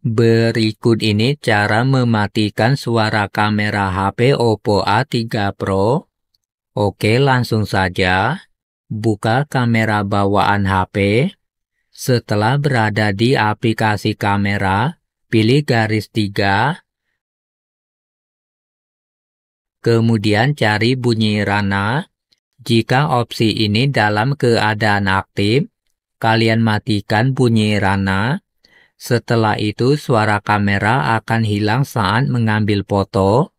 Berikut ini cara mematikan suara kamera HP Oppo A3 Pro. Oke, langsung saja. Buka kamera bawaan HP. Setelah berada di aplikasi kamera, pilih garis 3. Kemudian cari bunyi rana. Jika opsi ini dalam keadaan aktif, kalian matikan bunyi rana. Setelah itu suara kamera akan hilang saat mengambil foto